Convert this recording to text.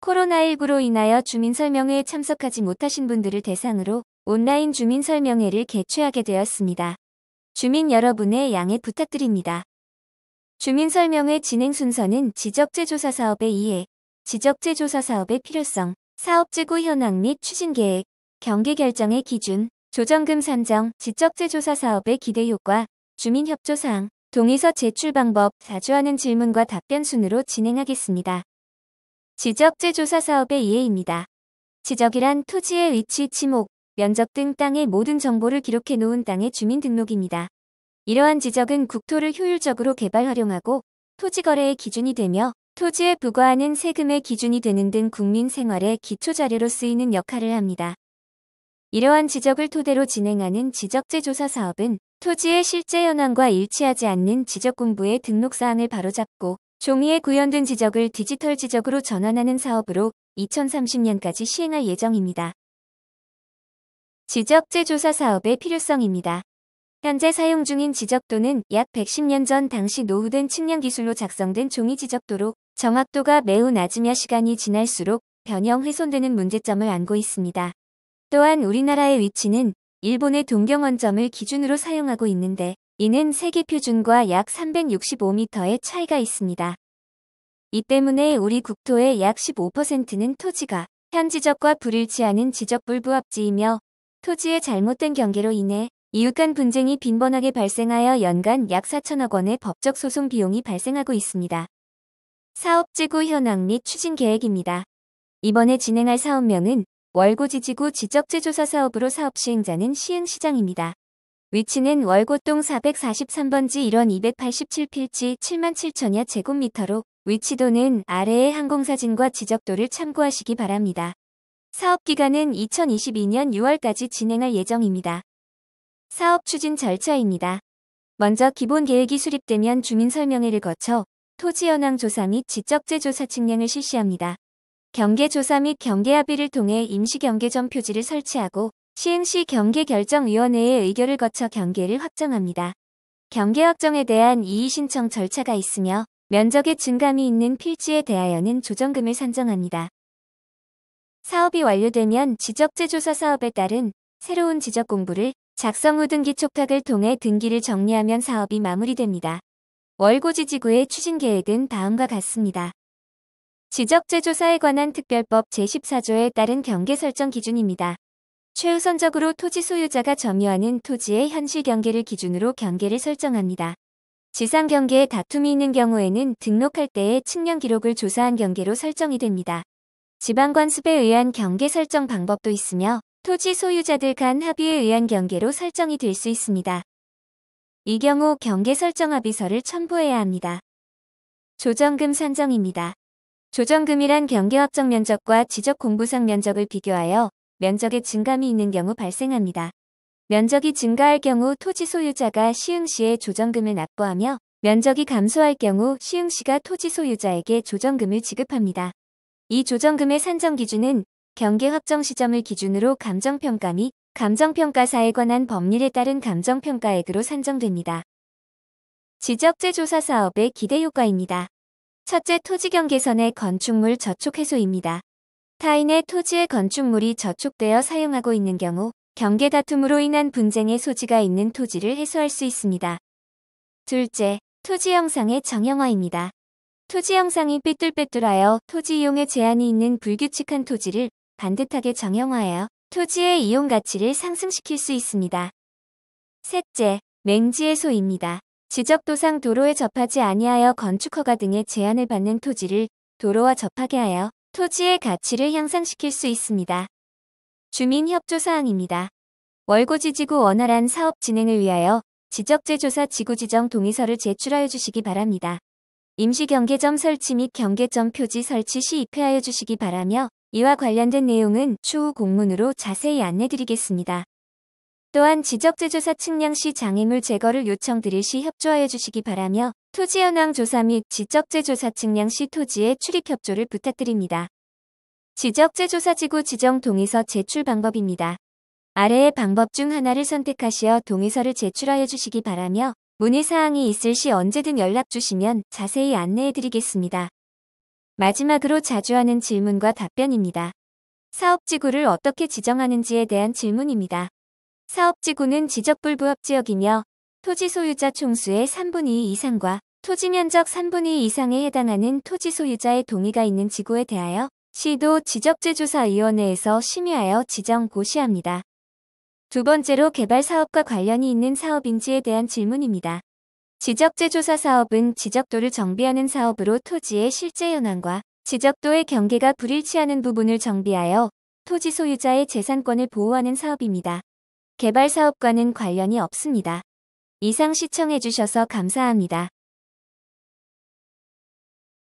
코로나19로 인하여 주민설명회에 참석하지 못하신 분들을 대상으로 온라인 주민설명회를 개최하게 되었습니다. 주민 여러분의 양해 부탁드립니다. 주민설명회 진행 순서는 지적재 조사 사업에 이해, 지적재 조사 사업의 필요성, 사업재고 현황 및 추진 계획, 경계 결정의 기준, 조정금 산정, 지적재 조사 사업의 기대 효과, 주민 협조 사항, 동의서 제출 방법, 자주 하는 질문과 답변 순으로 진행하겠습니다. 지적재 조사 사업의 이해입니다. 지적이란 토지의 위치, 지목, 면적 등 땅의 모든 정보를 기록해 놓은 땅의 주민 등록입니다. 이러한 지적은 국토를 효율적으로 개발 활용하고 토지 거래의 기준이 되며 토지에 부과하는 세금의 기준이 되는 등 국민 생활의 기초 자료로 쓰이는 역할을 합니다. 이러한 지적을 토대로 진행하는 지적재 조사 사업은 토지의 실제 현황과 일치하지 않는 지적 공부의 등록 사항을 바로잡고 종이에 구현된 지적을 디지털 지적으로 전환하는 사업으로 2030년까지 시행할 예정입니다. 지적재 조사 사업의 필요성입니다. 현재 사용 중인 지적도는 약 110년 전 당시 노후된 측량 기술로 작성된 종이 지적도로 정확도가 매우 낮으며 시간이 지날수록 변형 훼손되는 문제점을 안고 있습니다. 또한 우리나라의 위치는 일본의 동경원점을 기준으로 사용하고 있는데 이는 세계 표준과 약 365m의 차이가 있습니다. 이 때문에 우리 국토의 약 15%는 토지가 현지적과 불일치하는 지적 불부합지이며 토지의 잘못된 경계로 인해 이웃 간 분쟁이 빈번하게 발생하여 연간 약 4천억 원의 법적 소송 비용이 발생하고 있습니다. 사업지구 현황 및 추진 계획입니다. 이번에 진행할 사업명은 월고지지구 지적재조사 사업으로 사업 시행자는 시흥시장입니다. 위치는 월고동 443번지 1원 287필지 7 7 0 0 0여 제곱미터로 위치도는 아래의 항공사진과 지적도를 참고하시기 바랍니다. 사업기간은 2022년 6월까지 진행할 예정입니다. 사업 추진 절차입니다. 먼저 기본 계획이 수립되면 주민설명회를 거쳐 토지현황 조사 및 지적재 조사 측량을 실시합니다. 경계조사 및 경계합의를 통해 임시경계점 표지를 설치하고 시행시 경계결정위원회의 의결을 거쳐 경계를 확정합니다. 경계 확정에 대한 이의신청 절차가 있으며 면적의 증감이 있는 필지에 대하여는 조정금을 산정합니다. 사업이 완료되면 지적재조사 사업에 따른 새로운 지적 공부를 작성 후 등기 촉탁을 통해 등기를 정리하면 사업이 마무리됩니다. 월고지 지구의 추진 계획은 다음과 같습니다. 지적재조사에 관한 특별법 제14조에 따른 경계 설정 기준입니다. 최우선적으로 토지 소유자가 점유하는 토지의 현실 경계를 기준으로 경계를 설정합니다. 지상 경계에 다툼이 있는 경우에는 등록할 때의 측면 기록을 조사한 경계로 설정이 됩니다. 지방관습에 의한 경계 설정 방법도 있으며 토지 소유자들 간 합의에 의한 경계로 설정이 될 수 있습니다. 이 경우 경계 설정 합의서를 첨부해야 합니다. 조정금 산정입니다. 조정금이란 경계 확정 면적과 지적 공부상 면적을 비교하여 면적의 증감이 있는 경우 발생합니다. 면적이 증가할 경우 토지 소유자가 시흥시에 조정금을 납부하며 면적이 감소할 경우 시흥시가 토지 소유자에게 조정금을 지급합니다. 이 조정금의 산정 기준은 경계 확정 시점을 기준으로 감정평가 및 감정평가사에 관한 법률에 따른 감정평가액으로 산정됩니다. 지적재 조사 사업의 기대 효과입니다. 첫째 토지 경계선의 건축물 저촉 해소입니다. 타인의 토지의 건축물이 저촉되어 사용하고 있는 경우 경계 다툼으로 인한 분쟁의 소지가 있는 토지를 해소할 수 있습니다. 둘째, 토지 영상의 정형화입니다. 토지 영상이 삐뚤빼뚤하여 토지 이용에 제한이 있는 불규칙한 토지를 반듯하게 정형화하여 토지의 이용 가치를 상승시킬 수 있습니다. 셋째, 맹지 해소입니다. 지적도상 도로에 접하지 아니하여 건축허가 등의 제한을 받는 토지를 도로와 접하게 하여 토지의 가치를 향상시킬 수 있습니다. 주민협조사항입니다. 월고지지구 원활한 사업 진행을 위하여 지적재조사 지구지정 동의서를 제출하여 주시기 바랍니다. 임시경계점 설치 및 경계점 표지 설치 시 입회하여 주시기 바라며 이와 관련된 내용은 추후 공문으로 자세히 안내드리겠습니다. 또한 지적재조사 측량 시 장애물 제거를 요청드릴 시 협조하여 주시기 바라며 토지 현황 조사 및 지적재조사 측량 시 토지의 출입 협조를 부탁드립니다. 지적재조사지구 지정 동의서 제출 방법입니다. 아래의 방법 중 하나를 선택하시어 동의서를 제출하여 주시기 바라며 문의사항이 있을 시 언제든 연락 주시면 자세히 안내해 드리겠습니다. 마지막으로 자주 하는 질문과 답변입니다. 사업지구를 어떻게 지정하는지에 대한 질문입니다. 사업지구는 지적불부합 지역이며 토지 소유자 총수의 3분의 2 이상과 토지 면적 3분의 2 이상에 해당하는 토지 소유자의 동의가 있는 지구에 대하여 시도 지적재조사위원회에서 심의하여 지정 고시합니다. 두 번째로 개발 사업과 관련이 있는 사업인지에 대한 질문입니다. 지적재조사 사업은 지적도를 정비하는 사업으로 토지의 실제 현황과 지적도의 경계가 불일치하는 부분을 정비하여 토지 소유자의 재산권을 보호하는 사업입니다. 개발 사업과는 관련이 없습니다. 이상 시청해주셔서 감사합니다.